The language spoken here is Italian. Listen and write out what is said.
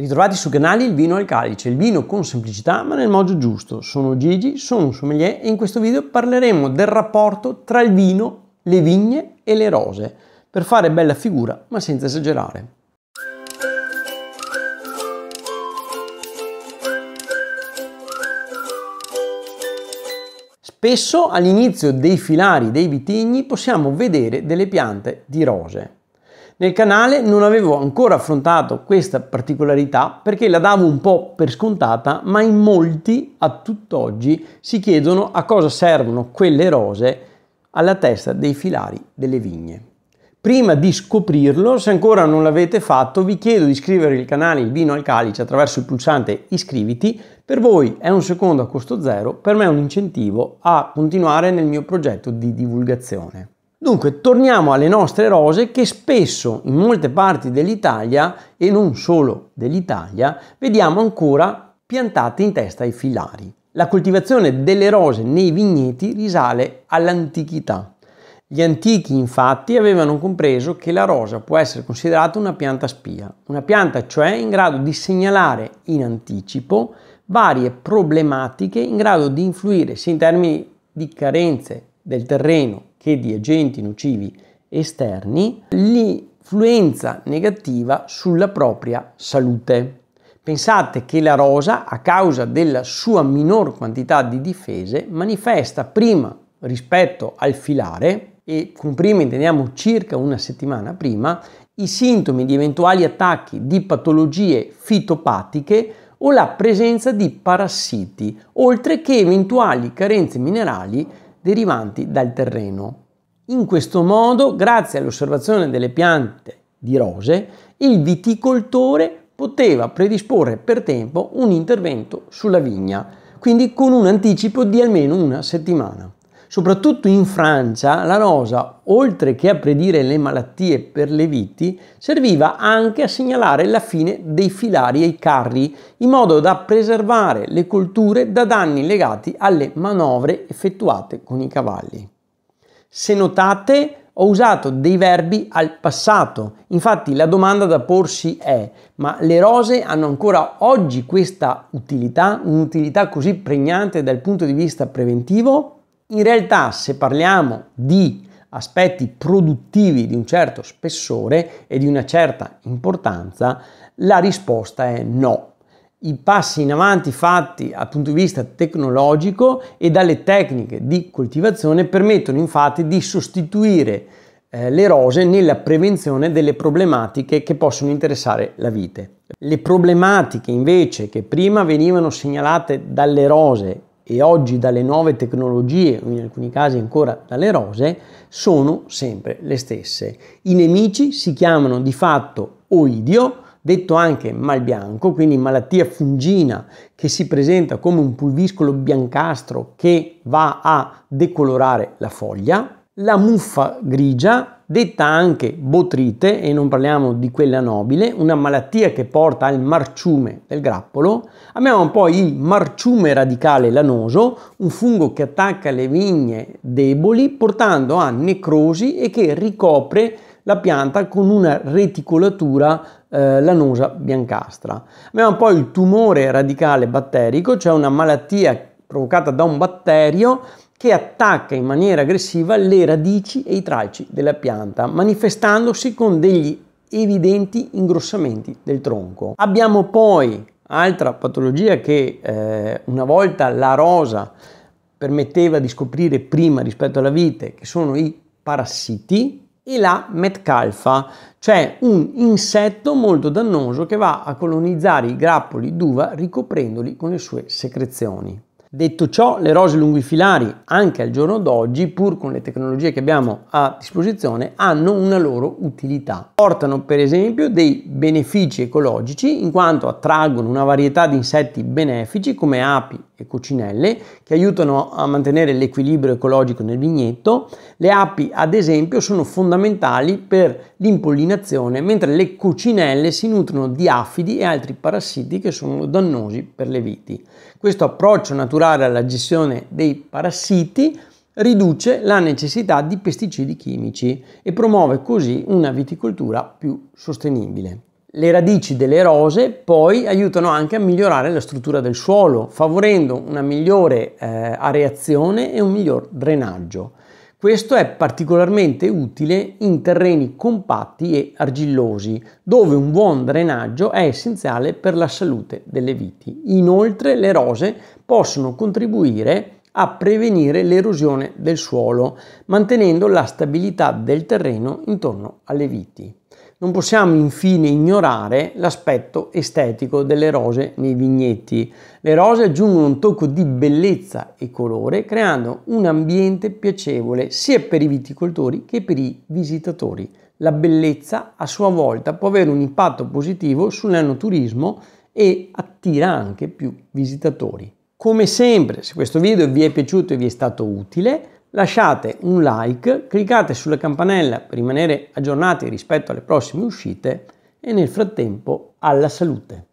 Ben ritrovati su canali Il Vino al Calice, il vino con semplicità ma nel modo giusto. Sono Gigi, sono un sommelier e in questo video parleremo del rapporto tra il vino, le vigne e le rose, per fare bella figura ma senza esagerare. Spesso all'inizio dei filari dei vitigni possiamo vedere delle piante di rose. Nel canale non avevo ancora affrontato questa particolarità perché la davo un po' per scontata, ma in molti a tutt'oggi si chiedono a cosa servono quelle rose alla testa dei filari delle vigne. Prima di scoprirlo, se ancora non l'avete fatto, vi chiedo di iscrivervi al canale Il Vino al Calice attraverso il pulsante iscriviti. Per voi è un secondo a costo zero, per me è un incentivo a continuare nel mio progetto di divulgazione. Dunque, torniamo alle nostre rose che spesso in molte parti dell'Italia e non solo dell'Italia vediamo ancora piantate in testa ai filari. La coltivazione delle rose nei vigneti risale all'antichità. Gli antichi infatti avevano compreso che la rosa può essere considerata una pianta spia, una pianta cioè in grado di segnalare in anticipo varie problematiche in grado di influire sia in termini di carenze del terreno che di agenti nocivi esterni, l'influenza negativa sulla propria salute. Pensate che la rosa, a causa della sua minor quantità di difese, manifesta prima rispetto al filare, e con prima intendiamo circa una settimana prima, i sintomi di eventuali attacchi di patologie fitopatiche o la presenza di parassiti, oltre che eventuali carenze minerali derivanti dal terreno. In questo modo, grazie all'osservazione delle piante di rose, il viticoltore poteva predisporre per tempo un intervento sulla vigna, quindi con un anticipo di almeno una settimana. Soprattutto in Francia la rosa, oltre che a predire le malattie per le viti, serviva anche a segnalare la fine dei filari ai carri, in modo da preservare le colture da danni legati alle manovre effettuate con i cavalli. Se notate, ho usato dei verbi al passato. Infatti la domanda da porsi è, ma le rose hanno ancora oggi questa utilità, un'utilità così pregnante dal punto di vista preventivo? In realtà se parliamo di aspetti produttivi di un certo spessore e di una certa importanza, la risposta è no. I passi in avanti fatti dal punto di vista tecnologico e dalle tecniche di coltivazione permettono infatti di sostituire eh, le rose nella prevenzione delle problematiche che possono interessare la vite. Le problematiche invece che prima venivano segnalate dalle rose e oggi dalle nuove tecnologie, in alcuni casi ancora dalle rose, sono sempre le stesse. I nemici si chiamano di fatto oidio, detto anche mal bianco, quindi malattia fungina che si presenta come un pulviscolo biancastro che va a decolorare la foglia, la muffa grigia, detta anche botrite, e non parliamo di quella nobile, una malattia che porta al marciume del grappolo. Abbiamo poi il marciume radicale lanoso, un fungo che attacca le vigne deboli, portando a necrosi e che ricopre la pianta con una reticolatura eh, lanosa biancastra. Abbiamo poi il tumore radicale batterico, cioè una malattia provocata da un batterio che attacca in maniera aggressiva le radici e i tralci della pianta, manifestandosi con degli evidenti ingrossamenti del tronco. Abbiamo poi altra patologia che eh, una volta la rosa permetteva di scoprire prima rispetto alla vite, che sono i parassiti, e la metcalfa, cioè un insetto molto dannoso che va a colonizzare i grappoli d'uva ricoprendoli con le sue secrezioni. Detto ciò, le rose lungifilari, anche al giorno d'oggi, pur con le tecnologie che abbiamo a disposizione, hanno una loro utilità. Portano per esempio dei benefici ecologici in quanto attraggono una varietà di insetti benefici come api, e cucinelle che aiutano a mantenere l'equilibrio ecologico nel vigneto. Le api, ad esempio, sono fondamentali per l'impollinazione, mentre le coccinelle si nutrono di affidi e altri parassiti che sono dannosi per le viti. Questo approccio naturale alla gestione dei parassiti riduce la necessità di pesticidi chimici e promuove così una viticoltura più sostenibile. Le radici delle rose poi aiutano anche a migliorare la struttura del suolo, favorendo una migliore eh, areazione e un miglior drenaggio. Questo è particolarmente utile in terreni compatti e argillosi, dove un buon drenaggio è essenziale per la salute delle viti. Inoltre le rose possono contribuire a prevenire l'erosione del suolo, mantenendo la stabilità del terreno intorno alle viti. Non possiamo infine ignorare l'aspetto estetico delle rose nei vigneti. Le rose aggiungono un tocco di bellezza e colore creando un ambiente piacevole sia per i viticoltori che per i visitatori. La bellezza a sua volta può avere un impatto positivo sull'enoturismo e attira anche più visitatori. Come sempre, se questo video vi è piaciuto e vi è stato utile, lasciate un like, cliccate sulla campanella per rimanere aggiornati rispetto alle prossime uscite e nel frattempo alla salute.